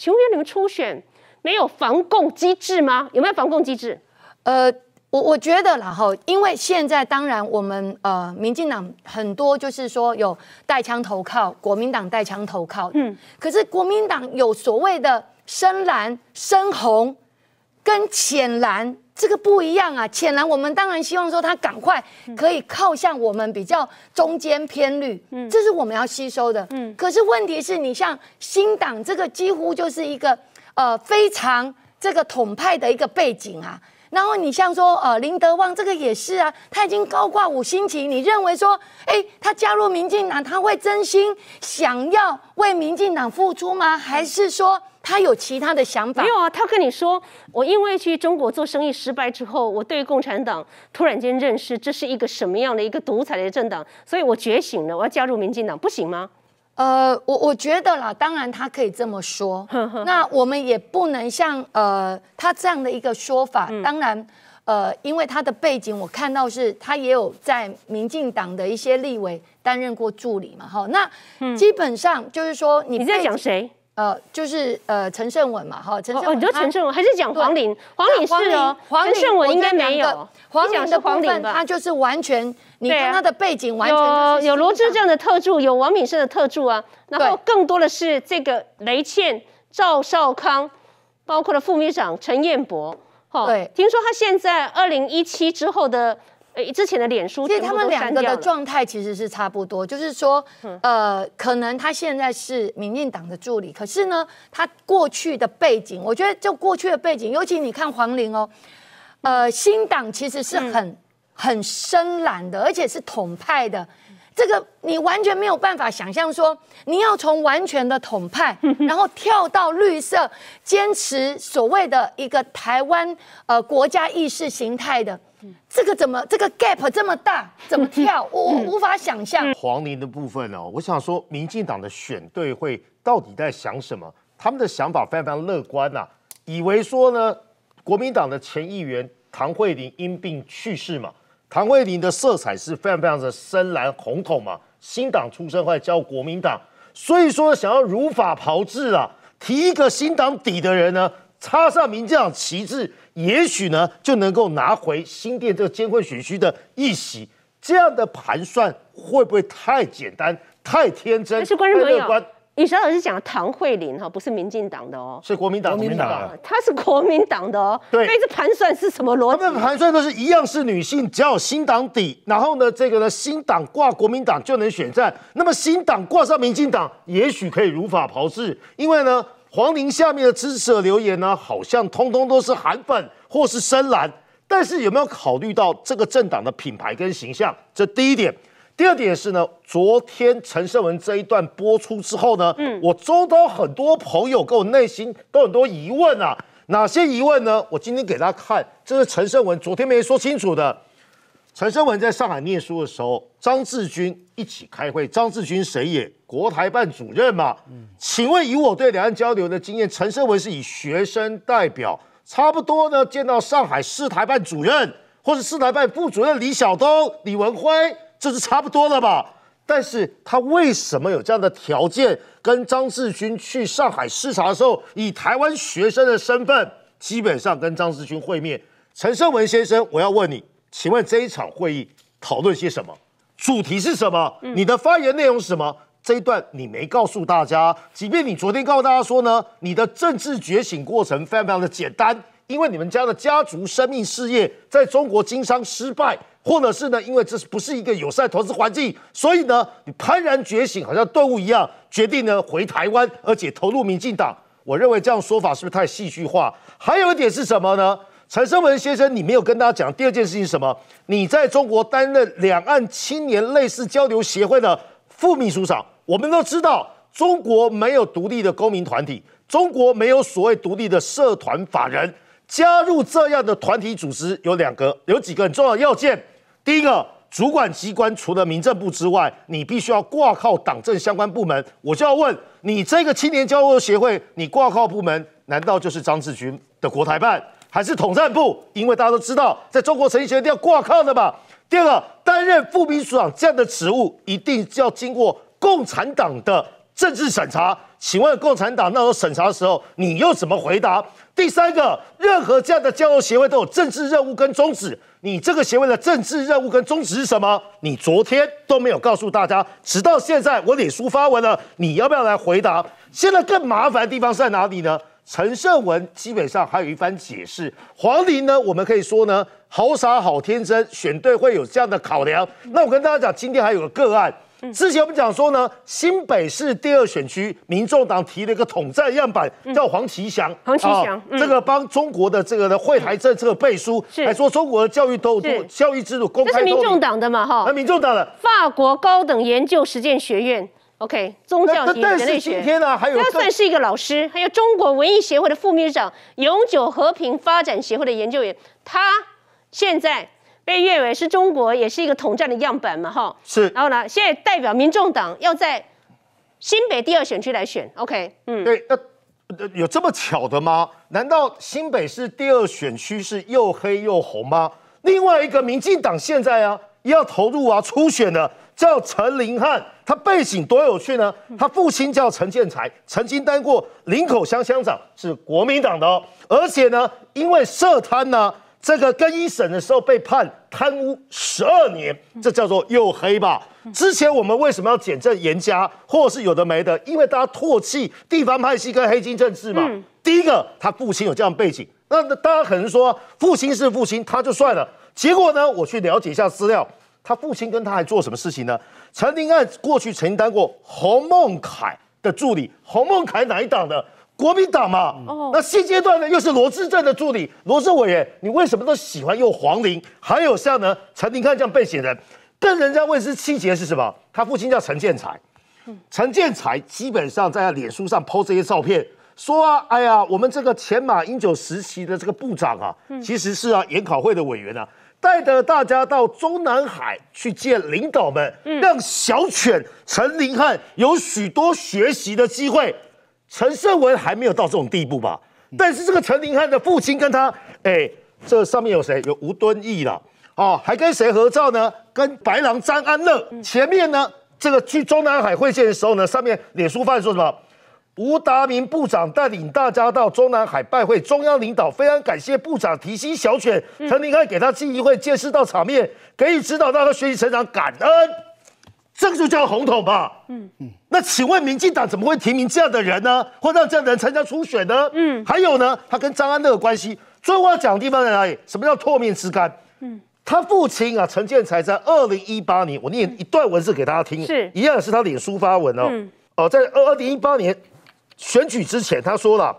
请问你们初选没有防共机制吗？有没有防共机制？呃，我我觉得，然后因为现在当然我们呃，民进党很多就是说有带枪投靠国民党，带枪投靠。嗯。可是国民党有所谓的深蓝、深红跟浅蓝。这个不一样啊，浅蓝，我们当然希望说他赶快可以靠向我们比较中间偏绿，嗯，这是我们要吸收的，嗯。可是问题是你像新党，这个几乎就是一个呃非常这个统派的一个背景啊。然后你像说，呃，林德旺这个也是啊，他已经高挂五星旗。你认为说，哎，他加入民进党，他会真心想要为民进党付出吗？还是说他有其他的想法？没有啊，他跟你说，我因为去中国做生意失败之后，我对共产党突然间认识这是一个什么样的一个独裁的政党，所以我觉醒了，我要加入民进党，不行吗？呃，我我觉得啦，当然他可以这么说，那我们也不能像呃他这样的一个说法。当然，呃，因为他的背景，我看到是他也有在民进党的一些立委担任过助理嘛，哈。那基本上就是说，你在讲谁？呃，就是呃，陈胜文嘛，哈，陈胜文，你说陈胜文还是讲黄玲？黄玲是哦，黄胜文应该没有。黄玲的黄玲，他就是完全，你看他的背景完全有有罗志这样的特助，有王敏生的特助啊。然后更多的是这个雷倩、赵少康，包括了副秘书长陈彦博。哈，对，听说他现在二零一七之后的。呃，之前的脸书，其实他们两个的状态其实是差不多，就是说，呃，可能他现在是民进党的助理，可是呢，他过去的背景，我觉得就过去的背景，尤其你看黄玲哦，呃，新党其实是很很深蓝的，而且是统派的，这个你完全没有办法想象说，你要从完全的统派，然后跳到绿色，坚持所谓的一个台湾呃国家意识形态的。这个怎么这个 gap 这么大？怎么跳？我我无法想象。黄宁的部分呢？我想说，民进党的选队会到底在想什么？他们的想法非常非常乐观呐，以为说呢，国民党的前议员唐慧玲因病去世嘛，唐慧玲的色彩是非常非常的深蓝红统嘛，新党出身会者叫国民党，所以说想要如法炮制啊，提一个新党底的人呢，插上民进党旗帜。也许呢，就能够拿回新店这个监惠选区的一席。这样的盘算会不会太简单、太天真？但是观众朋以上老师讲唐慧玲哈，不是民进党的哦，是国民党民的，他是国民党的哦。对，那这盘算是什么逻辑？他们盘算都是一样，是女性，只要有新党底，然后呢，这个呢，新党挂国民党就能选战，那么新党挂上民进党，也许可以如法炮制，因为呢。黄玲下面的支持者留言呢，好像通通都是韩粉或是深蓝，但是有没有考虑到这个政党的品牌跟形象？这第一点，第二点是呢，昨天陈胜文这一段播出之后呢，嗯，我周遭很多朋友跟我内心都很多疑问啊，哪些疑问呢？我今天给大家看，这是陈胜文昨天没说清楚的。陈胜文在上海念书的时候，张志军一起开会，张志军谁也国台办主任嘛？嗯，请问以我对两岸交流的经验，陈胜文是以学生代表，差不多呢见到上海市台办主任或是市台办副主任李晓东、李文辉，这是差不多了吧？但是他为什么有这样的条件，跟张志军去上海视察的时候，以台湾学生的身份，基本上跟张志军会面？陈胜文先生，我要问你，请问这一场会议讨论些什么？主题是什么？你的发言内容是什么？这一段你没告诉大家，即便你昨天告诉大家说呢，你的政治觉醒过程非常非常的简单，因为你们家的家族生命事业在中国经商失败，或者是呢，因为这是不是一个友善投资环境，所以呢，你幡然觉醒，好像顿悟一样，决定呢回台湾，而且投入民进党。我认为这样说法是不是太戏剧化？还有一点是什么呢？陈生文先生，你没有跟大家讲第二件事情是什么？你在中国担任两岸青年类似交流协会的。副秘书长，我们都知道中国没有独立的公民团体，中国没有所谓独立的社团法人。加入这样的团体组织，有两个，有几个很重要的要件。第一个，主管机关除了民政部之外，你必须要挂靠党政相关部门。我就要问你，这个青年交流协会，你挂靠部门难道就是张志军的国台办，还是统战部？因为大家都知道，在中国成立协会要挂靠的嘛。第二个，担任副秘书长这样的职务，一定要经过共产党的政治审查。请问共产党那时候审查的时候，你又怎么回答？第三个，任何这样的交流协会都有政治任务跟宗旨，你这个协会的政治任务跟宗旨是什么？你昨天都没有告诉大家，直到现在我脸书发文了，你要不要来回答？现在更麻烦的地方是在哪里呢？陈胜文基本上还有一番解释，黄玲呢，我们可以说呢，好傻好天真，选对会有这样的考量。那我跟大家讲，今天还有个个案，之前我们讲说呢，新北市第二选区，民众党提了一个统战样板，叫黄奇祥，黄奇祥这个帮中国的这个的会台政策背书，还说中国的教育都教育制度公开，这是民众党的嘛哈？那民众党的法国高等研究实践学院。OK，宗教及人类学。但是今天呢，还有他算是一个老师，还有中国文艺协会的副秘书长、永久和平发展协会的研究员，他现在被认为是中国也是一个统战的样板嘛，哈。是。然后呢，现在代表民众党要在新北第二选区来选。OK，嗯。对，那有这么巧的吗？难道新北市第二选区是又黑又红吗？另外一个民进党现在啊，要投入啊初选的。叫陈林汉，他背景多有趣呢？他父亲叫陈建才，曾经当过林口乡乡长，是国民党的哦。而且呢，因为涉贪呢，这个跟一审的时候被判贪污十二年，这叫做又黑吧？之前我们为什么要减政严家，或是有的没的？因为大家唾弃地方派系跟黑金政治嘛。第一个，他父亲有这样背景，那大家可能说父亲是父亲，他就算了。结果呢，我去了解一下资料。他父亲跟他还做什么事情呢？陈廷看过去承担过洪孟凯的助理，洪孟凯哪一党的？国民党嘛。哦。那现阶段呢，又是罗志正的助理，罗志伟。你为什么都喜欢用黄麟？还有像呢，陈廷看这样被写人，跟人家为是气节是什么？他父亲叫陈建才。陈建才基本上在他脸书上 PO 这些照片，说啊，哎呀，我们这个前马英九时期的这个部长啊，其实是啊，研讨会的委员啊，带着大家到中南海去见领导们，让小犬陈林汉有许多学习的机会。陈胜文还没有到这种地步吧？但是这个陈林汉的父亲跟他，哎，这上面有谁？有吴敦义了，哦，还跟谁合照呢？跟白狼张安乐。前面呢，这个去中南海会见的时候呢，上面脸书范说什么？吴达明部长带领大家到中南海拜会中央领导，非常感谢部长提心小犬陈立看给他机会见识到场面，给予指导，让他学习成长，感恩，这就叫红统吧。嗯嗯。那请问民进党怎么会提名这样的人呢？会让这样的人参加初选呢？嗯。还有呢，他跟张安乐的关系。最后要讲的地方在哪里？什么叫唾面之干？嗯。他父亲啊，陈建才在二零一八年，我念一段文字给大家听。是。一样是他脸书发文哦。嗯。哦，在二二零一八年。选举之前，他说了，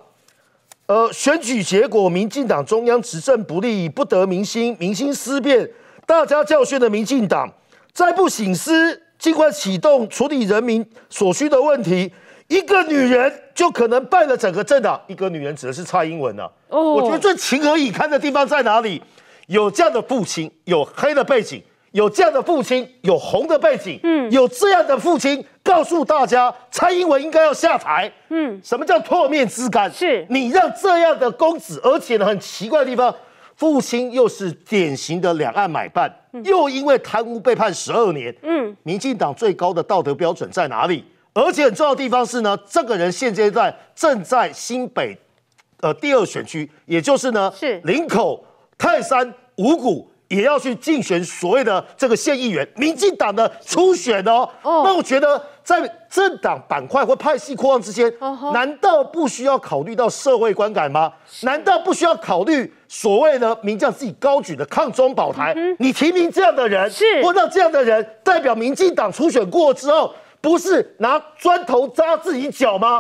呃，选举结果，民进党中央执政不利，不得民心，民心思变，大家教训的民进党，再不醒思，尽快启动处理人民所需的问题。一个女人就可能败了整个政党。一个女人指的是蔡英文啊。哦。我觉得最情何以堪的地方在哪里？有这样的父亲，有黑的背景；有这样的父亲，有红的背景；嗯，有这样的父亲。告诉大家，蔡英文应该要下台。嗯，什么叫唾面之感？是你让这样的公子，而且呢，很奇怪的地方，父亲又是典型的两岸买办，又因为贪污被判十二年。嗯，民进党最高的道德标准在哪里？而且很重要的地方是呢，这个人现阶段正在新北，呃，第二选区，也就是呢，是林口、泰山、五谷。也要去竞选所谓的这个县议员，民进党的初选哦。那我觉得在政党板块或派系扩张之间，难道不需要考虑到社会观感吗？难道不需要考虑所谓的名将自己高举的抗中保台？你提名这样的人，是，不让这样的人代表民进党初选过之后，不是拿砖头扎自己脚吗？